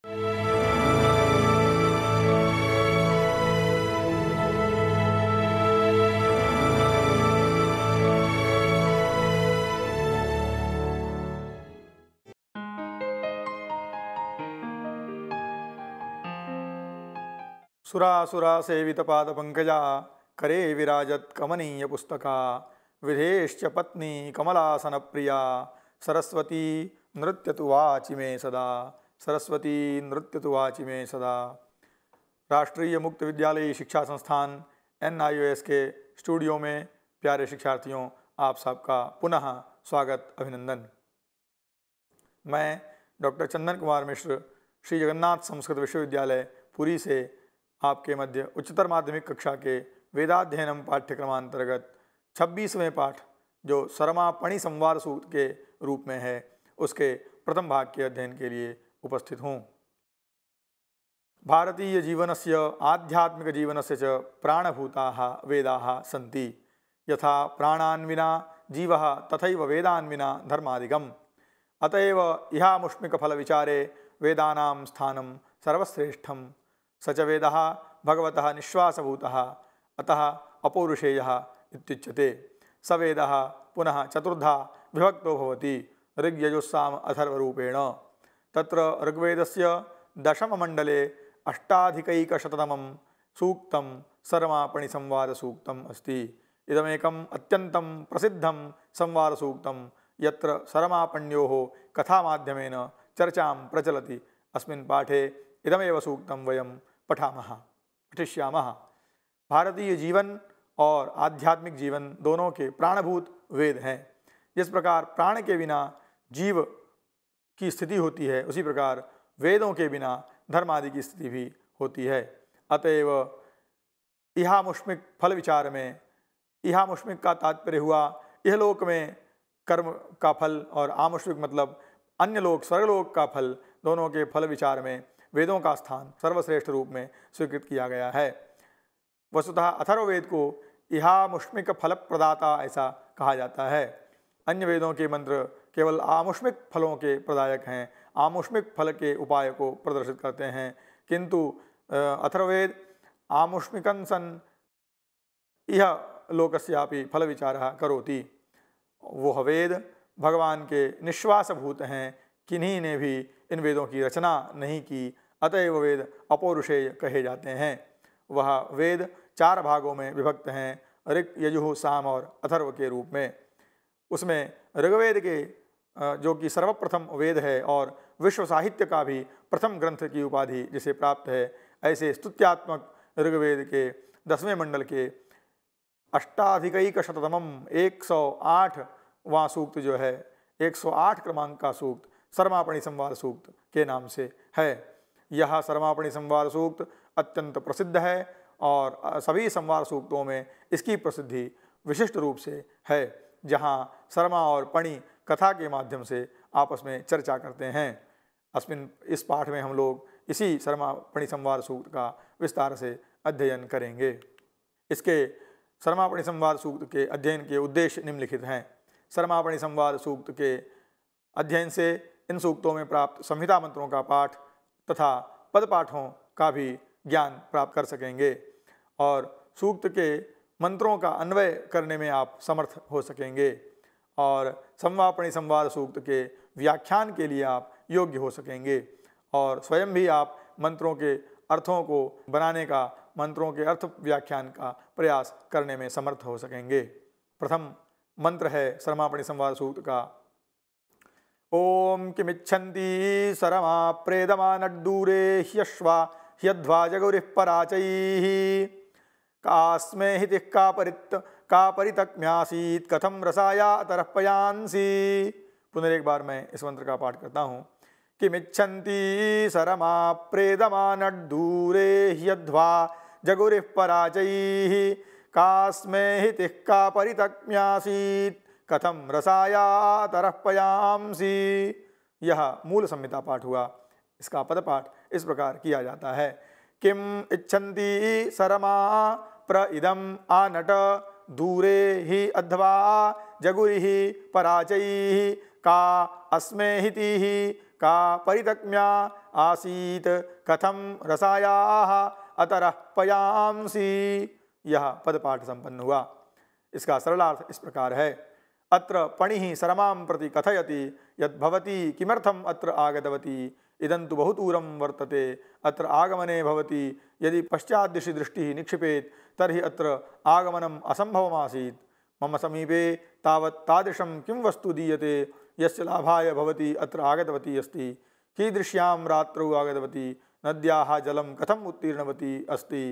सुरा सुरासुरा सेवितपादपङ्कजा करे विराजत् पुस्तका विधेश्च पत्नी कमलासन प्रिया सरस्वती नृत्यतु वाचि मे सदा सरस्वती नृत्य तो वाचि में सदा राष्ट्रीय मुक्त विद्यालय शिक्षा संस्थान एन के स्टूडियो में प्यारे शिक्षार्थियों आप सबका पुनः स्वागत अभिनंदन मैं डॉक्टर चंदन कुमार मिश्र श्री जगन्नाथ संस्कृत विश्वविद्यालय पुरी से आपके मध्य उच्चतर माध्यमिक कक्षा के वेदाध्ययनम पाठ्यक्रमांतर्गत छब्बीसवें पाठ जो शर्मा पणि संवार सूत्र के रूप में है उसके प्रथम भाग के अध्ययन के लिए उपस्थित हूँ भारतीय जीवन से आध्यात्मिक जीवन से प्राणभूता वेद सी यथा प्राणान जीव तथा वेदान विना धर्मादिगम अतएव इहामुष्मिक विचारे वेद स्थान सर्वश्रेष्ठ स च वेद भगवत निश्वासभूत अतः अपौरुषेयच्य स वेद पुनः चतुर्धा विभक्त भवति ऋग्यजुस्साम अथर्वेण तत्र ऋग्वेदस्य दशममण्डले अष्टाधिकैकशततमं सूक्तं सरमापणिसंवादसूक्तम् अस्ति इदमेकम् अत्यन्तं प्रसिद्धं संवादसूक्तं यत्र सरमापण्योः कथामाध्यमेन चर्चां प्रचलति अस्मिन् पाठे इदमेव सूक्तं वयं पठामः पठिष्यामः भारतीय जीवन और आध्यात्मिक जीवन दोनों के प्राणभूत वेद हैं जिस प्रकार प्राण के बिना जीव की स्थिति होती है उसी प्रकार वेदों के बिना धर्म आदि की स्थिति भी होती है अतएव इहामुष्मिक फल विचार में इहामुष्मिक का तात्पर्य हुआ यह लोक में कर्म का फल और आमुष्मिक मतलब अन्य लोक स्वर्गलोक का फल दोनों के फल विचार में वेदों का स्थान सर्वश्रेष्ठ रूप में स्वीकृत किया गया है वस्तुतः अथर्ववेद को इहामुष्मिक फल प्रदाता ऐसा कहा जाता है अन्य वेदों के मंत्र केवल आमुष्मिक फलों के प्रदायक हैं आमुष्मिक फल के उपाय को प्रदर्शित करते हैं किंतु अथर्वेद आमुष्मिकन सन यह लोकस्यापी फल विचार करोति वह वेद भगवान के निश्वासभूत हैं किन्हीं ने भी इन वेदों की रचना नहीं की अतएव वेद अपौरुषेय कहे जाते हैं वह वेद चार भागों में विभक्त हैं ऋग यजुह साम और अथर्व के रूप में उसमें ऋग्वेद के जो कि सर्वप्रथम वेद है और विश्व साहित्य का भी प्रथम ग्रंथ की उपाधि जिसे प्राप्त है ऐसे स्तुत्यात्मक ऋग्वेद के दसवें मंडल के अष्टाधिकैक शतम एक सौ आठ आठवां सूक्त जो है 108 क्रमांक का सूक्त सर्मापणि संवाद सूक्त के नाम से है यह सर्मापणि संवाद सूक्त अत्यंत प्रसिद्ध है और सभी संवाद सूक्तों में इसकी प्रसिद्धि विशिष्ट रूप से है जहाँ शर्मा और पणि कथा के माध्यम से आपस में चर्चा करते हैं अस्मिन इस पाठ में हम लोग इसी शर्मा परिसंवाद सूक्त का विस्तार से अध्ययन करेंगे इसके शर्मा परिसंवाद सूक्त के अध्ययन के उद्देश्य निम्नलिखित हैं शर्मा पणिसंवाद सूक्त के अध्ययन से इन सूक्तों में प्राप्त संहिता मंत्रों का पाठ तथा पद पाठों का भी ज्ञान प्राप्त कर सकेंगे और सूक्त के मंत्रों का अन्वय करने में आप समर्थ हो सकेंगे और संवापणी संवाद सूक्त के व्याख्यान के लिए आप योग्य हो सकेंगे और स्वयं भी आप मंत्रों के अर्थों को बनाने का मंत्रों के अर्थ व्याख्यान का प्रयास करने में समर्थ हो सकेंगे प्रथम मंत्र है शर्मापणी संवाद सूक्त का ओम किमिच्छन्ति प्रेदमा नड्डूरे ह्यश्वा ह्यध्वा जगुरिः पराचैः कास्मे हितिः का का परितक्म्यासीत कथम रसाया तरपयांसी पुनरेक बार मैं इस मंत्र का पाठ करता हूँ कि किमिच्छन्ति सरमा प्रेदमान दूरे ह्यध्वा जगुरिः पराजयी कास्मे हि तिः का परितक्म्यासीत् कथम रसाया तरपयांसी यह मूल संहिता पाठ हुआ इसका पद पाठ इस प्रकार किया जाता है किम इच्छन्ति सरमा प्र इदम आनट दूरे ही अध्वा जगुरी पराजयी का अस्मेहिति का परितक्म्या आसीत कथम रसाया अतर पयांसी यह पदपाठ संपन्न हुआ इसका सरलार्थ इस प्रकार है अत्र पणि शर्मा प्रति कथयति यद्भवती किमर्थम अत्र आगतवती तो बहुत दूर वर्तते अत्र आगमने भवती यदि पश्चात दिशि दृष्टि निक्षिपेत तरी अत्र आगमनम आसी मम समीपे तावत् तादृशं किं वस्तु दीयते यस्य लाभाय भवती अत्र आगतवती अस्ति कीदृश्यां रात्रौ आगतवती नद्याः जलं कथम उत्तीर्णवती अस्ति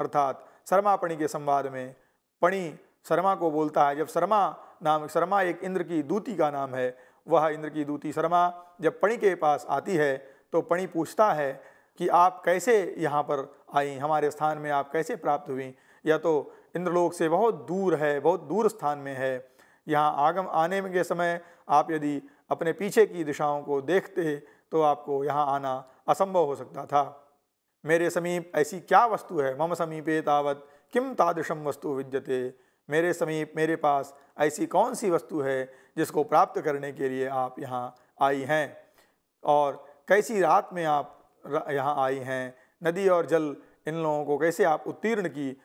अर्थात शर्मापणि के संवाद में पणि शर्मा को बोलता है जब शर्मा नाम शर्मा एक इंद्र की दूती का नाम है वह इंद्र की दूती शर्मा जब पणि के पास आती है तो पणि पूछता है कि आप कैसे यहाँ पर आई हमारे स्थान में आप कैसे प्राप्त हुई या तो इंद्रलोक से बहुत दूर है बहुत दूर स्थान में है यहाँ आगम आने के समय आप यदि अपने पीछे की दिशाओं को देखते तो आपको यहाँ आना असंभव हो सकता था मेरे समीप ऐसी क्या वस्तु है मम समीपे तावत किम तादृशम वस्तु विद्यते मेरे समीप मेरे पास ऐसी कौन सी वस्तु है जिसको प्राप्त करने के लिए आप यहाँ आई हैं और कैसी रात में आप यहाँ आई हैं नदी और जल इन लोगों को कैसे आप उत्तीर्ण की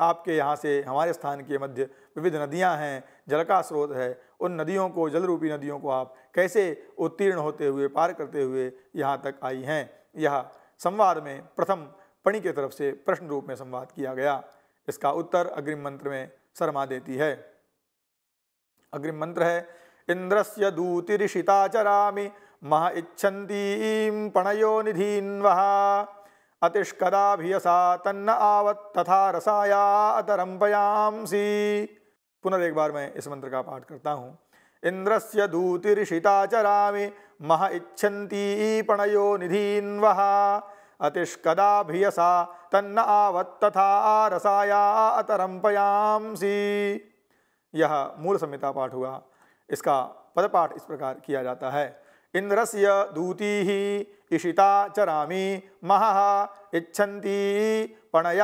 आपके यहाँ से हमारे स्थान के मध्य विविध नदियाँ हैं जल का स्रोत है उन नदियों को जल रूपी नदियों को आप कैसे उत्तीर्ण होते हुए पार करते हुए यहाँ तक आई हैं यह संवाद में प्रथम पणि के तरफ से प्रश्न रूप में संवाद किया गया इसका उत्तर अग्रिम मंत्र में शर्मा देती है अग्रिम मंत्र है इंद्रस्य दूतिरिषिताचरामि मह इच्छन्तीं पणयो निधीन्वः अतिष्कदाभियसा तन्न आवत तथा रसाया अतरम्पयांसी पुनर एक बार मैं इस मंत्र का पाठ करता हूँ इंद्रस्य दूतिरिषिताचरामि मह इच्छन्ती पणयो निधीन्वः अतिष्कदाभियसा तन्न आवत्तथा रसाया अतरम्पयांसि यह मूल संहिता पाठ हुआ इसका पद पाठ इस प्रकार किया जाता है से दूती ही इशिता चरामी मह इच्छन्ती पणय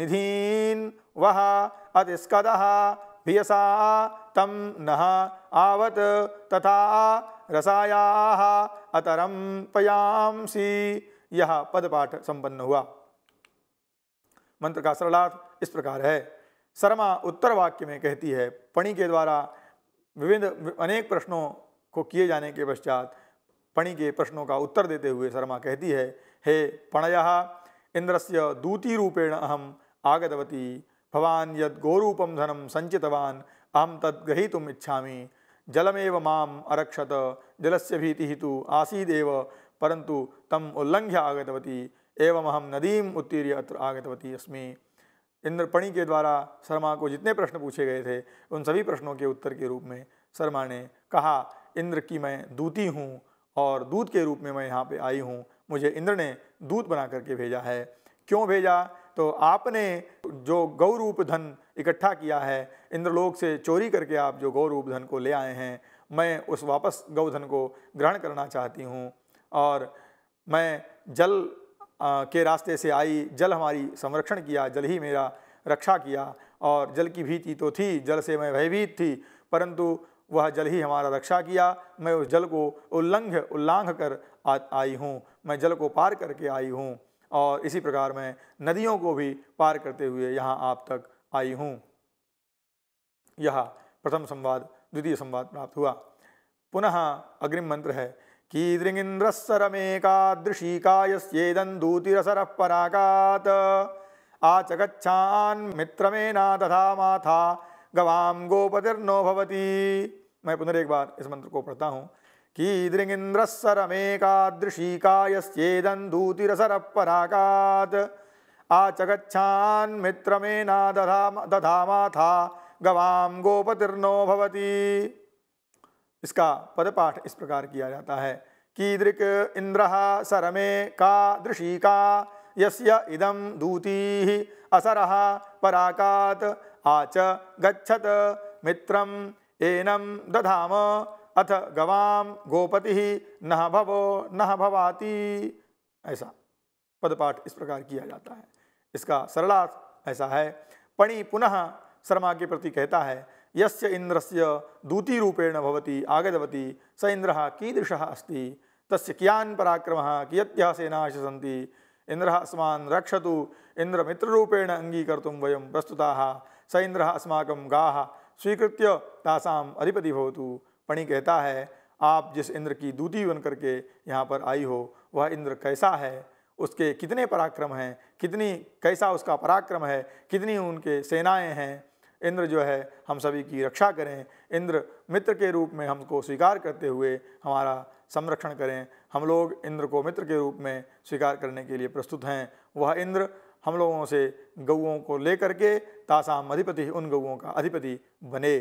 निधीन वह अतिस्कद भियसा तम नः आवत तथा रसाया अतरम पयांसी यह पदपाठ संपन्न हुआ मंत्र का सरलार्थ इस प्रकार है शर्मा उत्तर वाक्य में कहती है पणि के द्वारा विभिन्न अनेक प्रश्नों को किए जाने के पश्चात पणि के प्रश्नों का उत्तर देते हुए शर्मा कहती है हे पणय इंद्रस्य दूती रूपेण अहम आगतवती भवान यद गोरूपम धनम संचितवान अहम तद ग्रहीत इच्छा जलमेव माम अरक्षत जलस्य भीति तो आसीदेव परंतु तम उल्लंघ्य आगतवती एवमहम नदीम उत्तीर्य अत्र आगतवती अस्मी इंद्रपणी के द्वारा शर्मा को जितने प्रश्न पूछे गए थे उन सभी प्रश्नों के उत्तर के रूप में शर्मा ने कहा इंद्र की मैं दूती हूँ और दूत के रूप में मैं यहाँ पे आई हूँ मुझे इंद्र ने दूत बना करके भेजा है क्यों भेजा तो आपने जो गौ रूप धन इकट्ठा किया है इंद्रलोक से चोरी करके आप जो गौ रूप धन को ले आए हैं मैं उस वापस गौधन को ग्रहण करना चाहती हूँ और मैं जल के रास्ते से आई जल हमारी संरक्षण किया जल ही मेरा रक्षा किया और जल की भीति तो थी जल से मैं भयभीत थी परंतु वह जल ही हमारा रक्षा किया मैं उस जल को उल्लंघ उल्लांघ कर आ, आई हूँ मैं जल को पार करके आई हूँ और इसी प्रकार मैं नदियों को भी पार करते हुए यहाँ आप तक आई हूँ यह प्रथम संवाद द्वितीय संवाद प्राप्त हुआ पुनः अग्रिम मंत्र है कीदृगिन्द्रस्सरमेकादृशी कायस्येदन्दूतिरसरः परागात् मित्रमेना तथा माथा गवाम गोपतिर्नो भवती मैं पुनरेक बार इस मंत्र को पढ़ता हूँ कीदृगिन्द्रस्सरमेकादृशी कायस्येदन्दूतिरसरः परागात् आचगच्छान्मित्रमेना दधा माथा गवाम गोपतिर्नो भवती इसका पदपाठ इस प्रकार किया जाता है कीदृक इंद्र सरमे का दृशी का यस्य इदम दूती असर पराकात आच गच्छत मित्रम एनम दधाम अथ गवाम गोपति नह भव नह भवाती ऐसा पदपाठ इस प्रकार किया जाता है इसका सरलार्थ ऐसा है पणि पुनः शर्मा के प्रति कहता है यस्य इंद्रस्य दूती रूपेण भवति आगतवती स इंद्र कीदृशः अस्ति तस्य कियान् पराक्रमः कियत्यः सेनाः सन्ति इंद्रः अस्मान् रक्षतु इन्द्रमित्ररूपेण अङ्गीकर्तुं वयं प्रस्तुताः स इंद्र अस्माकं गाः स्वीकृत्य तासाम अधिपति भवतु पणि कहता है आप जिस इंद्र की दूती बन करके यहाँ पर आई हो वह इंद्र कैसा है उसके कितने पराक्रम हैं कितनी कैसा उसका पराक्रम है कितनी उनके सेनाएं हैं इंद्र जो है हम सभी की रक्षा करें इंद्र मित्र के रूप में हमको स्वीकार करते हुए हमारा संरक्षण करें हम लोग इंद्र को मित्र के रूप में स्वीकार करने के लिए प्रस्तुत हैं वह इंद्र हम लोगों से गऊओं को ले करके तासाम अधिपति उन गऊओं का अधिपति बने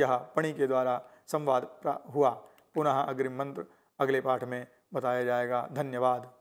यह पणि के द्वारा संवाद हुआ पुनः अग्रिम मंत्र अगले पाठ में बताया जाएगा धन्यवाद